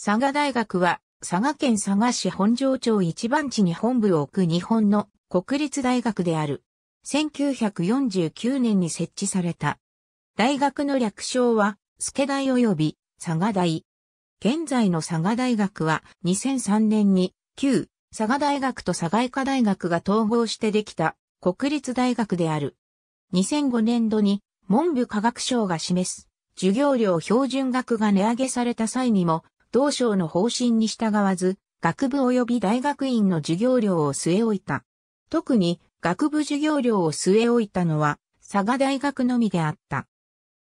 佐賀大学は、佐賀県佐賀市本庄町一番地に本部を置く日本の国立大学である。1949年に設置された。大学の略称は、助大及び佐賀大。現在の佐賀大学は2003年に旧佐賀大学と佐賀医科大学が統合してできた国立大学である。2005年度に文部科学省が示す授業料標準額が値上げされた際にも同省の方針に従わず、学部及び大学院の授業料を据え置いた。特に学部授業料を据え置いたのは佐賀大学のみであった。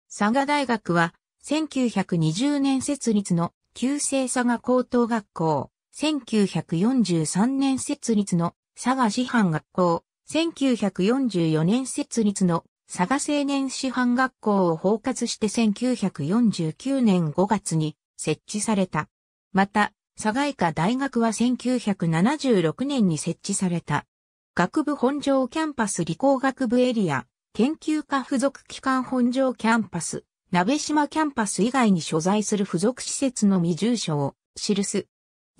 佐賀大学は1920年設立の旧制佐賀高等学校、1943年設立の佐賀師範学校、1944年設立の佐賀青年師範学校を包括して1949年5月に設置された。また、佐賀医科大学は1976年に設置された。学部本庄キャンパス理工学部エリア、研究科付属機関本庄キャンパス、鍋島キャンパス以外に所在する付属施設の未住所を記す。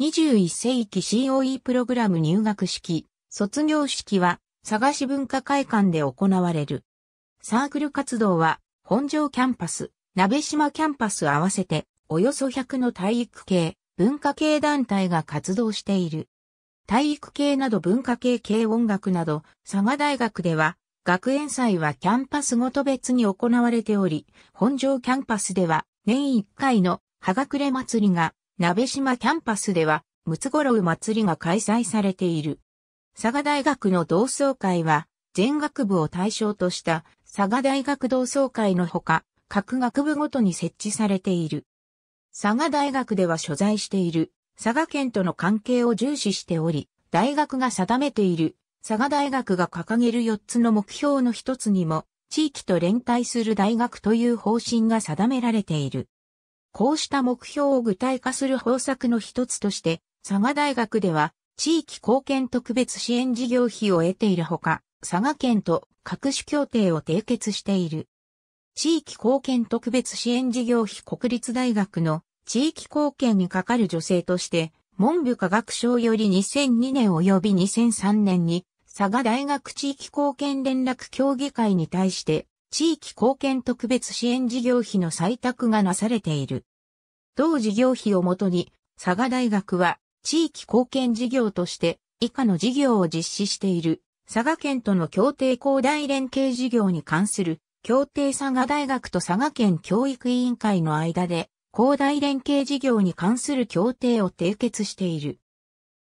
21世紀 COE プログラム入学式、卒業式は佐賀市文化会館で行われる。サークル活動は本庄キャンパス、鍋島キャンパス合わせておよそ100の体育系、文化系団体が活動している。体育系など文化系系音楽など、佐賀大学では、学園祭はキャンパスごと別に行われており、本庄キャンパスでは、年1回の、葉隠れ祭りが、鍋島キャンパスでは、ムツゴロウ祭りが開催されている。佐賀大学の同窓会は、全学部を対象とした佐賀大学同窓会のほか、各学部ごとに設置されている。佐賀大学では所在している佐賀県との関係を重視しており、大学が定めている佐賀大学が掲げる4つの目標の1つにも、地域と連帯する大学という方針が定められている。こうした目標を具体化する方策の一つとして、佐賀大学では地域貢献特別支援事業費を得ているほか、佐賀県と各種協定を締結している。地域貢献特別支援事業費国立大学の地域貢献に係る助成として、文部科学省より2002年及び2003年に、佐賀大学地域貢献連絡協議会に対して、地域貢献特別支援事業費の採択がなされている。同事業費をもとに、佐賀大学は地域貢献事業として以下の事業を実施している佐賀県との協定広大連携事業に関する協定佐賀大学と佐賀県教育委員会の間で、広大連携事業に関する協定を締結している。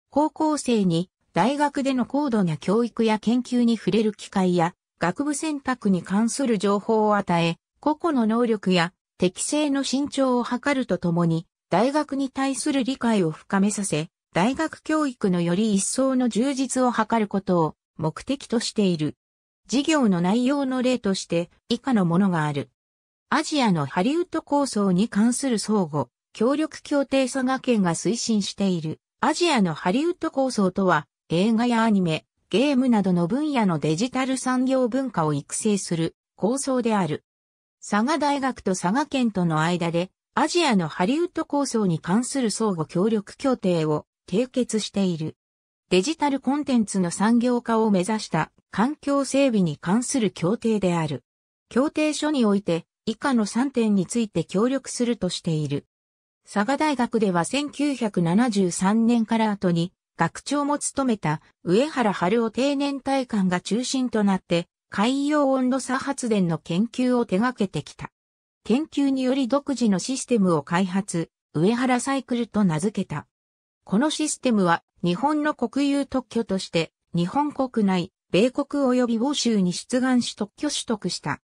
高校生に大学での高度な教育や研究に触れる機会や学部選択に関する情報を与え、個々の能力や適性の伸長を図るとともに、大学に対する理解を深めさせ、大学教育のより一層の充実を図ることを目的としている。事業の内容の例として以下のものがある。アジアのハリウッド構想に関する相互、協力協定佐賀県が推進している。アジアのハリウッド構想とは、映画やアニメ、ゲームなどの分野のデジタル産業文化を育成する構想である。佐賀大学と佐賀県との間で、アジアのハリウッド構想に関する相互協力協定を締結している。デジタルコンテンツの産業化を目指した環境整備に関する協定である。協定書において以下の3点について協力するとしている。佐賀大学では1973年から後に学長も務めた上原春夫定年体官が中心となって海洋温度差発電の研究を手掛けてきた。研究により独自のシステムを開発、上原サイクルと名付けた。このシステムは日本の国有特許として日本国内、米国及び欧州に出願し特許取得した。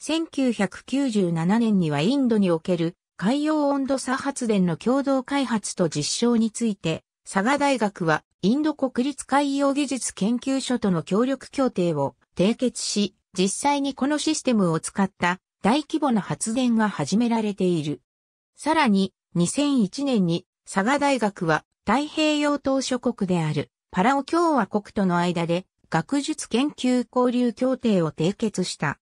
1997年にはインドにおける海洋温度差発電の共同開発と実証について、佐賀大学はインド国立海洋技術研究所との協力協定を締結し、実際にこのシステムを使った大規模な発電が始められている。さらに2001年に佐賀大学は太平洋島諸国であるパラオ共和国との間で学術研究交流協定を締結した。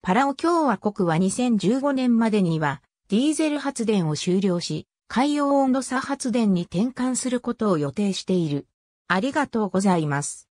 パラオ共和国は2015年までにはディーゼル発電を終了し、海洋温度差発電に転換することを予定している。ありがとうございます。